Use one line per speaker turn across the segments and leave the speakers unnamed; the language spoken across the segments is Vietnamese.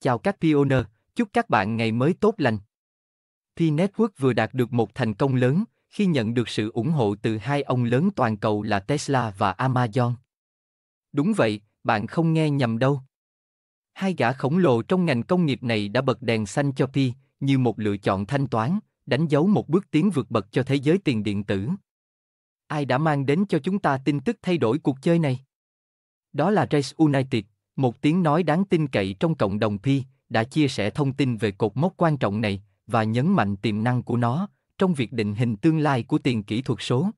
Chào các pioneer, chúc các bạn ngày mới tốt lành. P-Network vừa đạt được một thành công lớn khi nhận được sự ủng hộ từ hai ông lớn toàn cầu là Tesla và Amazon. Đúng vậy, bạn không nghe nhầm đâu. Hai gã khổng lồ trong ngành công nghiệp này đã bật đèn xanh cho Pi như một lựa chọn thanh toán, đánh dấu một bước tiến vượt bậc cho thế giới tiền điện tử. Ai đã mang đến cho chúng ta tin tức thay đổi cuộc chơi này? Đó là Race United, một tiếng nói đáng tin cậy trong cộng đồng Pi đã chia sẻ thông tin về cột mốc quan trọng này và nhấn mạnh tiềm năng của nó trong việc định hình tương lai của tiền kỹ thuật số.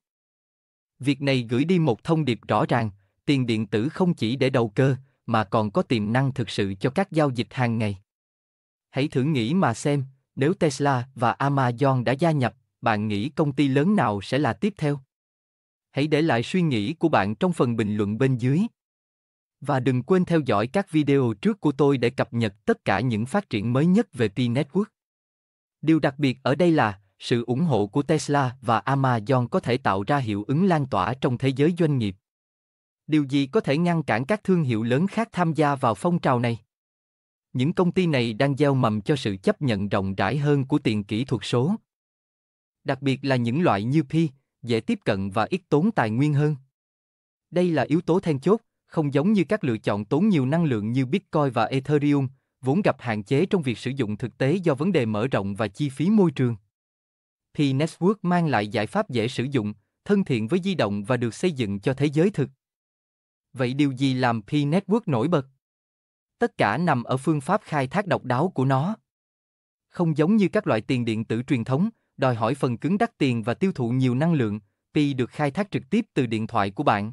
Việc này gửi đi một thông điệp rõ ràng, tiền điện tử không chỉ để đầu cơ mà còn có tiềm năng thực sự cho các giao dịch hàng ngày. Hãy thử nghĩ mà xem, nếu Tesla và Amazon đã gia nhập, bạn nghĩ công ty lớn nào sẽ là tiếp theo? Hãy để lại suy nghĩ của bạn trong phần bình luận bên dưới. Và đừng quên theo dõi các video trước của tôi để cập nhật tất cả những phát triển mới nhất về t network Điều đặc biệt ở đây là sự ủng hộ của Tesla và Amazon có thể tạo ra hiệu ứng lan tỏa trong thế giới doanh nghiệp. Điều gì có thể ngăn cản các thương hiệu lớn khác tham gia vào phong trào này? Những công ty này đang gieo mầm cho sự chấp nhận rộng rãi hơn của tiền kỹ thuật số. Đặc biệt là những loại như pi dễ tiếp cận và ít tốn tài nguyên hơn. Đây là yếu tố then chốt không giống như các lựa chọn tốn nhiều năng lượng như Bitcoin và Ethereum, vốn gặp hạn chế trong việc sử dụng thực tế do vấn đề mở rộng và chi phí môi trường. Thì Network mang lại giải pháp dễ sử dụng, thân thiện với di động và được xây dựng cho thế giới thực. Vậy điều gì làm P-Network nổi bật? Tất cả nằm ở phương pháp khai thác độc đáo của nó. Không giống như các loại tiền điện tử truyền thống, đòi hỏi phần cứng đắt tiền và tiêu thụ nhiều năng lượng, Pi được khai thác trực tiếp từ điện thoại của bạn.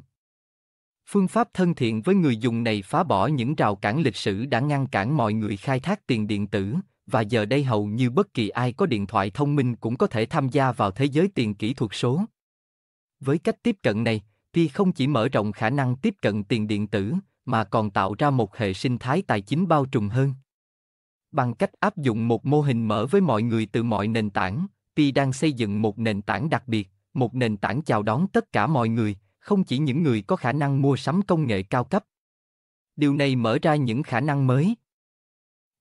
Phương pháp thân thiện với người dùng này phá bỏ những rào cản lịch sử đã ngăn cản mọi người khai thác tiền điện tử, và giờ đây hầu như bất kỳ ai có điện thoại thông minh cũng có thể tham gia vào thế giới tiền kỹ thuật số. Với cách tiếp cận này, Pi không chỉ mở rộng khả năng tiếp cận tiền điện tử, mà còn tạo ra một hệ sinh thái tài chính bao trùm hơn. Bằng cách áp dụng một mô hình mở với mọi người từ mọi nền tảng, Pi đang xây dựng một nền tảng đặc biệt, một nền tảng chào đón tất cả mọi người, không chỉ những người có khả năng mua sắm công nghệ cao cấp. Điều này mở ra những khả năng mới,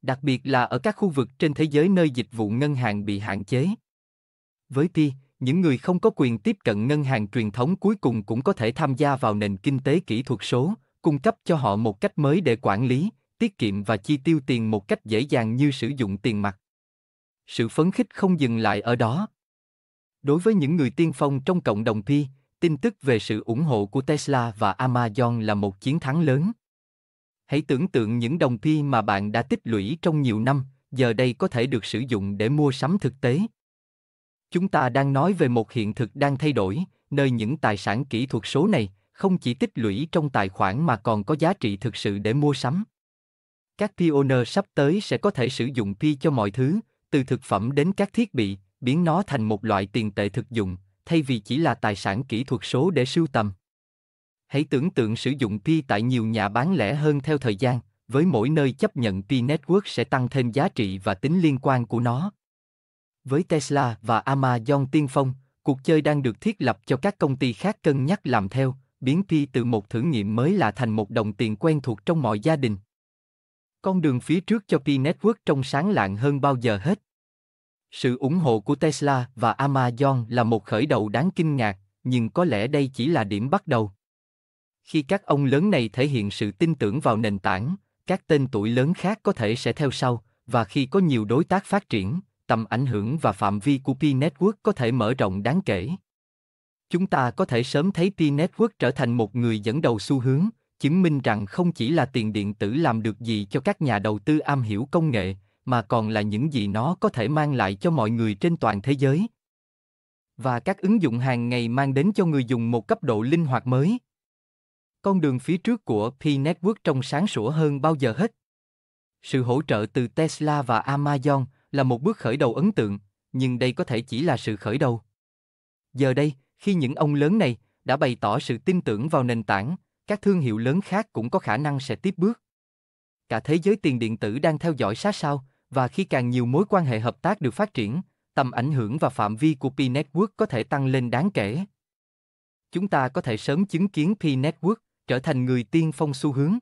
đặc biệt là ở các khu vực trên thế giới nơi dịch vụ ngân hàng bị hạn chế. Với Pi, những người không có quyền tiếp cận ngân hàng truyền thống cuối cùng cũng có thể tham gia vào nền kinh tế kỹ thuật số, cung cấp cho họ một cách mới để quản lý, tiết kiệm và chi tiêu tiền một cách dễ dàng như sử dụng tiền mặt. Sự phấn khích không dừng lại ở đó. Đối với những người tiên phong trong cộng đồng Pi, tin tức về sự ủng hộ của Tesla và Amazon là một chiến thắng lớn. Hãy tưởng tượng những đồng pi mà bạn đã tích lũy trong nhiều năm, giờ đây có thể được sử dụng để mua sắm thực tế. Chúng ta đang nói về một hiện thực đang thay đổi, nơi những tài sản kỹ thuật số này không chỉ tích lũy trong tài khoản mà còn có giá trị thực sự để mua sắm. Các pioneer sắp tới sẽ có thể sử dụng pi cho mọi thứ, từ thực phẩm đến các thiết bị, biến nó thành một loại tiền tệ thực dụng, thay vì chỉ là tài sản kỹ thuật số để sưu tầm. Hãy tưởng tượng sử dụng Pi tại nhiều nhà bán lẻ hơn theo thời gian, với mỗi nơi chấp nhận Pi Network sẽ tăng thêm giá trị và tính liên quan của nó. Với Tesla và Amazon tiên phong, cuộc chơi đang được thiết lập cho các công ty khác cân nhắc làm theo, biến Pi từ một thử nghiệm mới là thành một đồng tiền quen thuộc trong mọi gia đình. Con đường phía trước cho Pi Network trong sáng lạng hơn bao giờ hết. Sự ủng hộ của Tesla và Amazon là một khởi đầu đáng kinh ngạc, nhưng có lẽ đây chỉ là điểm bắt đầu. Khi các ông lớn này thể hiện sự tin tưởng vào nền tảng, các tên tuổi lớn khác có thể sẽ theo sau, và khi có nhiều đối tác phát triển, tầm ảnh hưởng và phạm vi của P-Network có thể mở rộng đáng kể. Chúng ta có thể sớm thấy P-Network trở thành một người dẫn đầu xu hướng, chứng minh rằng không chỉ là tiền điện tử làm được gì cho các nhà đầu tư am hiểu công nghệ, mà còn là những gì nó có thể mang lại cho mọi người trên toàn thế giới và các ứng dụng hàng ngày mang đến cho người dùng một cấp độ linh hoạt mới con đường phía trước của p network trông sáng sủa hơn bao giờ hết sự hỗ trợ từ tesla và amazon là một bước khởi đầu ấn tượng nhưng đây có thể chỉ là sự khởi đầu giờ đây khi những ông lớn này đã bày tỏ sự tin tưởng vào nền tảng các thương hiệu lớn khác cũng có khả năng sẽ tiếp bước cả thế giới tiền điện tử đang theo dõi sát sao và khi càng nhiều mối quan hệ hợp tác được phát triển, tầm ảnh hưởng và phạm vi của P-Network có thể tăng lên đáng kể. Chúng ta có thể sớm chứng kiến P-Network trở thành người tiên phong xu hướng.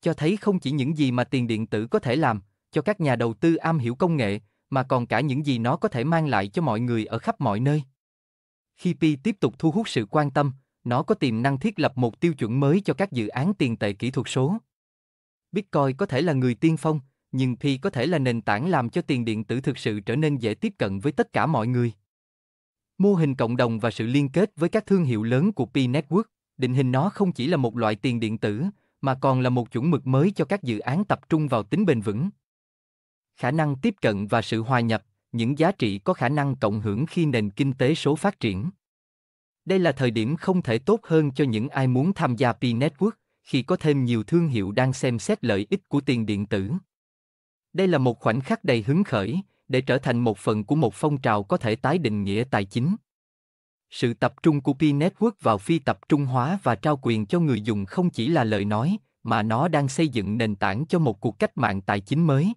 Cho thấy không chỉ những gì mà tiền điện tử có thể làm, cho các nhà đầu tư am hiểu công nghệ, mà còn cả những gì nó có thể mang lại cho mọi người ở khắp mọi nơi. Khi Pi tiếp tục thu hút sự quan tâm, nó có tiềm năng thiết lập một tiêu chuẩn mới cho các dự án tiền tệ kỹ thuật số. Bitcoin có thể là người tiên phong, nhưng Pi có thể là nền tảng làm cho tiền điện tử thực sự trở nên dễ tiếp cận với tất cả mọi người. Mô hình cộng đồng và sự liên kết với các thương hiệu lớn của Pi Network, định hình nó không chỉ là một loại tiền điện tử, mà còn là một chuẩn mực mới cho các dự án tập trung vào tính bền vững. Khả năng tiếp cận và sự hòa nhập, những giá trị có khả năng cộng hưởng khi nền kinh tế số phát triển. Đây là thời điểm không thể tốt hơn cho những ai muốn tham gia pi network khi có thêm nhiều thương hiệu đang xem xét lợi ích của tiền điện tử. Đây là một khoảnh khắc đầy hứng khởi, để trở thành một phần của một phong trào có thể tái định nghĩa tài chính. Sự tập trung của P-Network vào phi tập trung hóa và trao quyền cho người dùng không chỉ là lời nói, mà nó đang xây dựng nền tảng cho một cuộc cách mạng tài chính mới.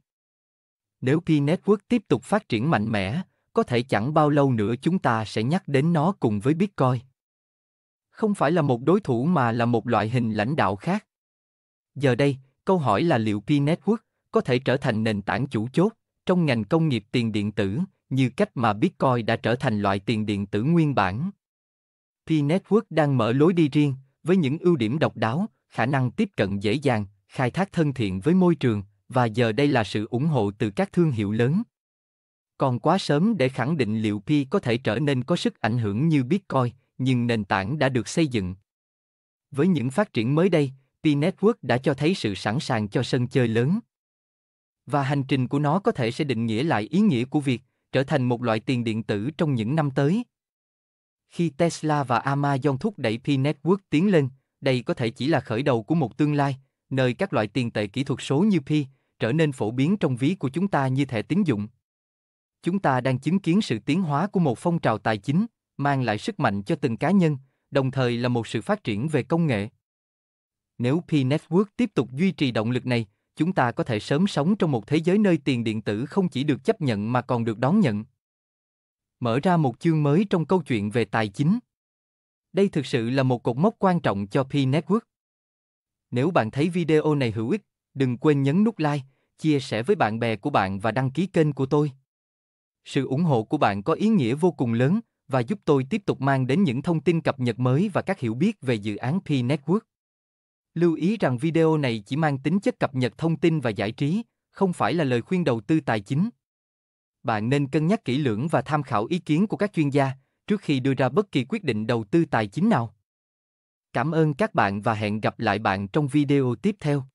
Nếu P-Network tiếp tục phát triển mạnh mẽ, có thể chẳng bao lâu nữa chúng ta sẽ nhắc đến nó cùng với Bitcoin. Không phải là một đối thủ mà là một loại hình lãnh đạo khác. Giờ đây, câu hỏi là liệu P-Network có thể trở thành nền tảng chủ chốt trong ngành công nghiệp tiền điện tử, như cách mà Bitcoin đã trở thành loại tiền điện tử nguyên bản. P-Network đang mở lối đi riêng, với những ưu điểm độc đáo, khả năng tiếp cận dễ dàng, khai thác thân thiện với môi trường, và giờ đây là sự ủng hộ từ các thương hiệu lớn. Còn quá sớm để khẳng định liệu Pi có thể trở nên có sức ảnh hưởng như Bitcoin, nhưng nền tảng đã được xây dựng. Với những phát triển mới đây, Pi network đã cho thấy sự sẵn sàng cho sân chơi lớn và hành trình của nó có thể sẽ định nghĩa lại ý nghĩa của việc trở thành một loại tiền điện tử trong những năm tới. Khi Tesla và Amazon thúc đẩy P-Network tiến lên, đây có thể chỉ là khởi đầu của một tương lai, nơi các loại tiền tệ kỹ thuật số như P trở nên phổ biến trong ví của chúng ta như thẻ tín dụng. Chúng ta đang chứng kiến sự tiến hóa của một phong trào tài chính, mang lại sức mạnh cho từng cá nhân, đồng thời là một sự phát triển về công nghệ. Nếu P-Network tiếp tục duy trì động lực này, chúng ta có thể sớm sống trong một thế giới nơi tiền điện tử không chỉ được chấp nhận mà còn được đón nhận. Mở ra một chương mới trong câu chuyện về tài chính. Đây thực sự là một cột mốc quan trọng cho P Network. Nếu bạn thấy video này hữu ích, đừng quên nhấn nút like, chia sẻ với bạn bè của bạn và đăng ký kênh của tôi. Sự ủng hộ của bạn có ý nghĩa vô cùng lớn và giúp tôi tiếp tục mang đến những thông tin cập nhật mới và các hiểu biết về dự án P Network. Lưu ý rằng video này chỉ mang tính chất cập nhật thông tin và giải trí, không phải là lời khuyên đầu tư tài chính. Bạn nên cân nhắc kỹ lưỡng và tham khảo ý kiến của các chuyên gia trước khi đưa ra bất kỳ quyết định đầu tư tài chính nào. Cảm ơn các bạn và hẹn gặp lại bạn trong video tiếp theo.